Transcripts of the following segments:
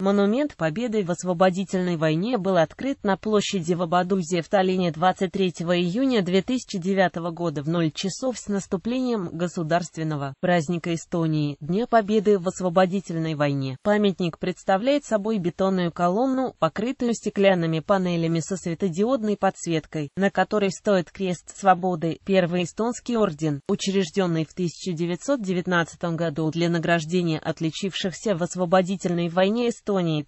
Монумент Победы в освободительной войне был открыт на площади в Абадузе в Таллине 23 июня 2009 года в 0 часов с наступлением государственного праздника Эстонии Дня Победы в освободительной войне. Памятник представляет собой бетонную колонну, покрытую стеклянными панелями со светодиодной подсветкой, на которой стоит крест свободы, первый эстонский орден, учрежденный в 1919 году для награждения отличившихся в освободительной войне Эстонии. Эстонии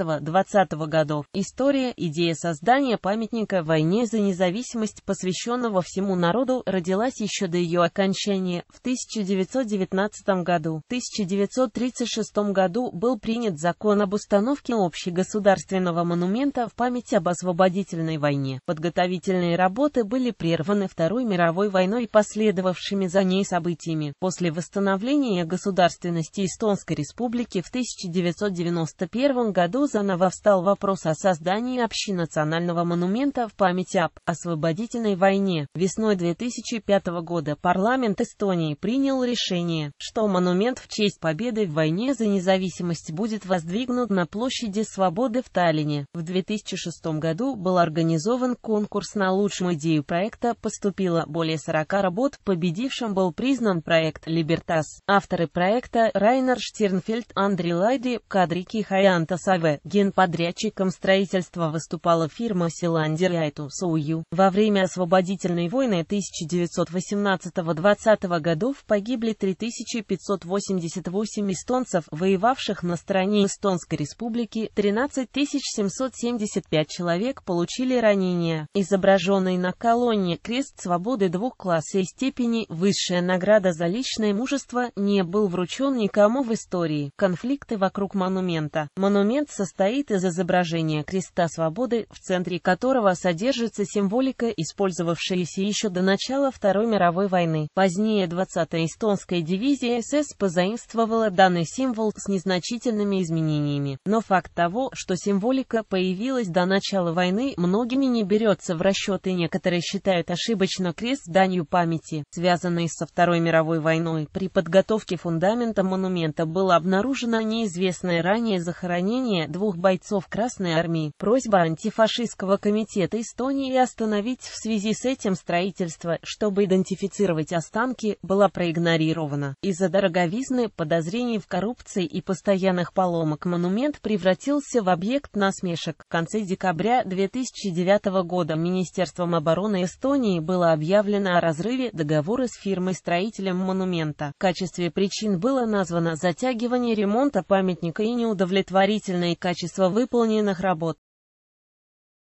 1918-20 годов. История, идея создания памятника войне за независимость, посвященного всему народу, родилась еще до ее окончания в 1919 году. В 1936 году был принят закон об установке общегосударственного монумента в память об освободительной войне. Подготовительные работы были прерваны Второй мировой войной и последовавшими за ней событиями. После восстановления государственности Эстонской республики в 1918 1991 году заново встал вопрос о создании общенационального монумента в память об освободительной войне. Весной 2005 года парламент Эстонии принял решение, что монумент в честь победы в войне за независимость будет воздвигнут на площади Свободы в Таллине. В 2006 году был организован конкурс на лучшую идею проекта, поступило более 40 работ, победившим был признан проект «Либертас». Авторы проекта Райнер Штернфельд, Андрей Ла слайды, кадрики Хаянта Саве, генподрядчиком строительства выступала фирма Силандер Айту Соую. Во время освободительной войны 1918-20 годов погибли 3588 эстонцев, воевавших на стороне Эстонской республики, 13775 человек получили ранения. Изображенный на колонне крест свободы двух классов и степени, высшая награда за личное мужество, не был вручен никому в истории. Конфликты вокруг монумента. Монумент состоит из изображения креста свободы, в центре которого содержится символика, использовавшаяся еще до начала Второй мировой войны. Позднее 20-я эстонская дивизия СС позаимствовала данный символ с незначительными изменениями. Но факт того, что символика появилась до начала войны, многими не берется в расчет и некоторые считают ошибочно крест данью памяти, связанной со Второй мировой войной. При подготовке фундамента монумента было обнаружено не неизвестное ранее захоронение двух бойцов Красной Армии. Просьба антифашистского комитета Эстонии остановить в связи с этим строительство, чтобы идентифицировать останки, была проигнорирована. Из-за дороговизны, подозрений в коррупции и постоянных поломок монумент превратился в объект насмешек. В конце декабря 2009 года Министерством обороны Эстонии было объявлено о разрыве договора с фирмой-строителем монумента. В качестве причин было названо затягивание ремонта памятника и неудовлетворительное качество выполненных работ.